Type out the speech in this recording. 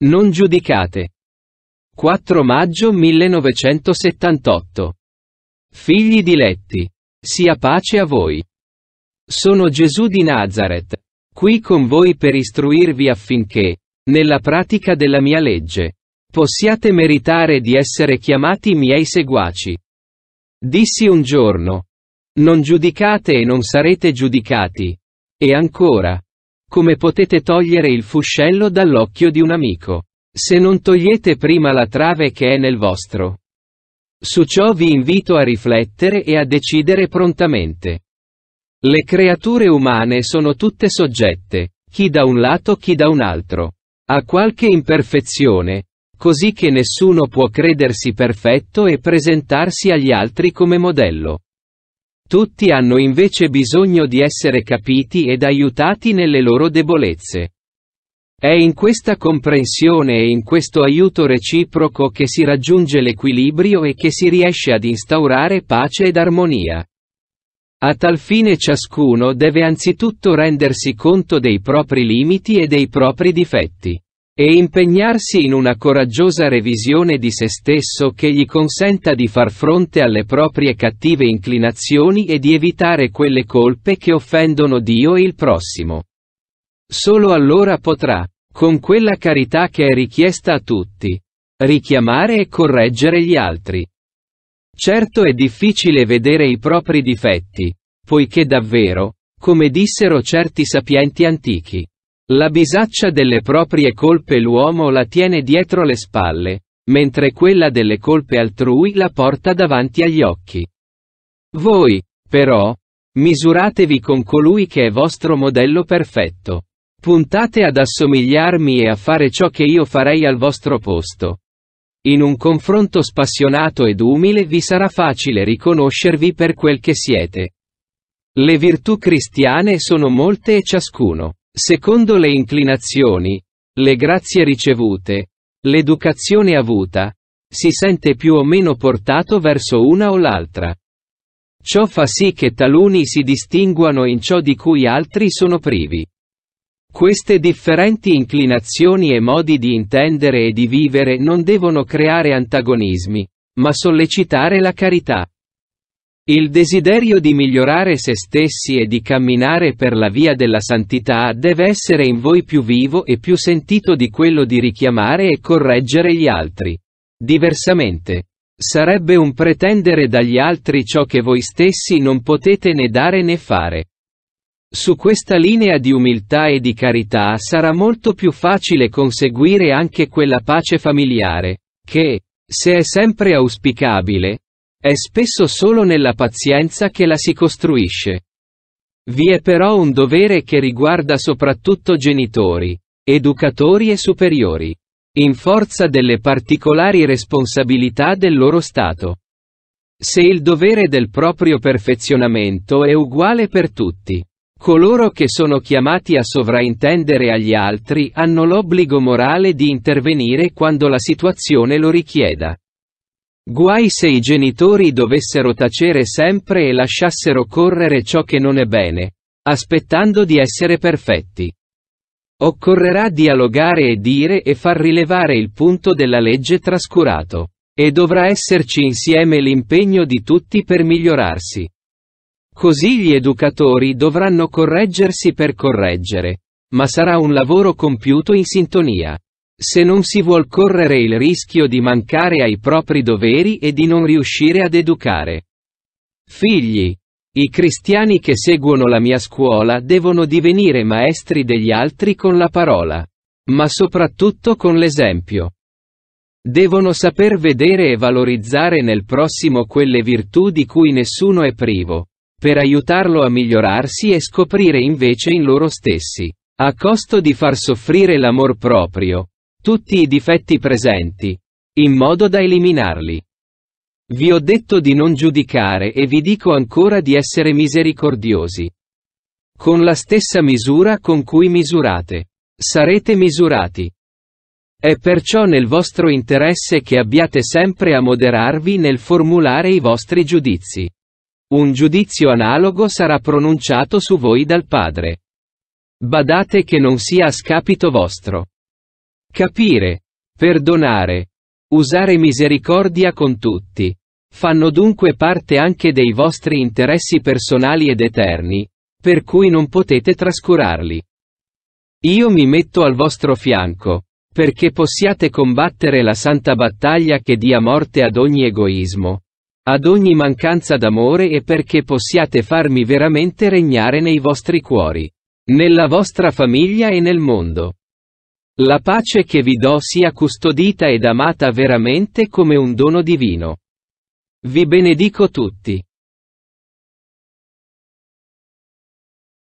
Non giudicate. 4 maggio 1978. Figli diletti. Sia pace a voi. Sono Gesù di Nazareth. Qui con voi per istruirvi affinché, nella pratica della mia legge, possiate meritare di essere chiamati miei seguaci. Dissi un giorno. Non giudicate e non sarete giudicati. E ancora. Come potete togliere il fuscello dall'occhio di un amico? Se non togliete prima la trave che è nel vostro. Su ciò vi invito a riflettere e a decidere prontamente. Le creature umane sono tutte soggette, chi da un lato chi da un altro, a qualche imperfezione, così che nessuno può credersi perfetto e presentarsi agli altri come modello. Tutti hanno invece bisogno di essere capiti ed aiutati nelle loro debolezze. È in questa comprensione e in questo aiuto reciproco che si raggiunge l'equilibrio e che si riesce ad instaurare pace ed armonia. A tal fine ciascuno deve anzitutto rendersi conto dei propri limiti e dei propri difetti e impegnarsi in una coraggiosa revisione di se stesso che gli consenta di far fronte alle proprie cattive inclinazioni e di evitare quelle colpe che offendono Dio e il prossimo. Solo allora potrà, con quella carità che è richiesta a tutti, richiamare e correggere gli altri. Certo è difficile vedere i propri difetti, poiché davvero, come dissero certi sapienti antichi, la bisaccia delle proprie colpe l'uomo la tiene dietro le spalle, mentre quella delle colpe altrui la porta davanti agli occhi. Voi, però, misuratevi con colui che è vostro modello perfetto. Puntate ad assomigliarmi e a fare ciò che io farei al vostro posto. In un confronto spassionato ed umile vi sarà facile riconoscervi per quel che siete. Le virtù cristiane sono molte e ciascuno Secondo le inclinazioni, le grazie ricevute, l'educazione avuta, si sente più o meno portato verso una o l'altra. Ciò fa sì che taluni si distinguano in ciò di cui altri sono privi. Queste differenti inclinazioni e modi di intendere e di vivere non devono creare antagonismi, ma sollecitare la carità. Il desiderio di migliorare se stessi e di camminare per la via della santità deve essere in voi più vivo e più sentito di quello di richiamare e correggere gli altri. Diversamente, sarebbe un pretendere dagli altri ciò che voi stessi non potete né dare né fare. Su questa linea di umiltà e di carità sarà molto più facile conseguire anche quella pace familiare, che, se è sempre auspicabile, è spesso solo nella pazienza che la si costruisce. Vi è però un dovere che riguarda soprattutto genitori, educatori e superiori, in forza delle particolari responsabilità del loro stato. Se il dovere del proprio perfezionamento è uguale per tutti, coloro che sono chiamati a sovraintendere agli altri hanno l'obbligo morale di intervenire quando la situazione lo richieda. Guai se i genitori dovessero tacere sempre e lasciassero correre ciò che non è bene, aspettando di essere perfetti. Occorrerà dialogare e dire e far rilevare il punto della legge trascurato. E dovrà esserci insieme l'impegno di tutti per migliorarsi. Così gli educatori dovranno correggersi per correggere. Ma sarà un lavoro compiuto in sintonia. Se non si vuol correre il rischio di mancare ai propri doveri e di non riuscire ad educare. Figli. I cristiani che seguono la mia scuola devono divenire maestri degli altri con la parola. Ma soprattutto con l'esempio. Devono saper vedere e valorizzare nel prossimo quelle virtù di cui nessuno è privo, per aiutarlo a migliorarsi e scoprire invece in loro stessi, a costo di far soffrire l'amor proprio, tutti i difetti presenti, in modo da eliminarli. Vi ho detto di non giudicare e vi dico ancora di essere misericordiosi. Con la stessa misura con cui misurate. Sarete misurati. È perciò nel vostro interesse che abbiate sempre a moderarvi nel formulare i vostri giudizi. Un giudizio analogo sarà pronunciato su voi dal Padre. Badate che non sia a scapito vostro. Capire, perdonare, usare misericordia con tutti. Fanno dunque parte anche dei vostri interessi personali ed eterni, per cui non potete trascurarli. Io mi metto al vostro fianco, perché possiate combattere la santa battaglia che dia morte ad ogni egoismo, ad ogni mancanza d'amore e perché possiate farmi veramente regnare nei vostri cuori, nella vostra famiglia e nel mondo. La pace che vi do sia custodita ed amata veramente come un dono divino. Vi benedico tutti.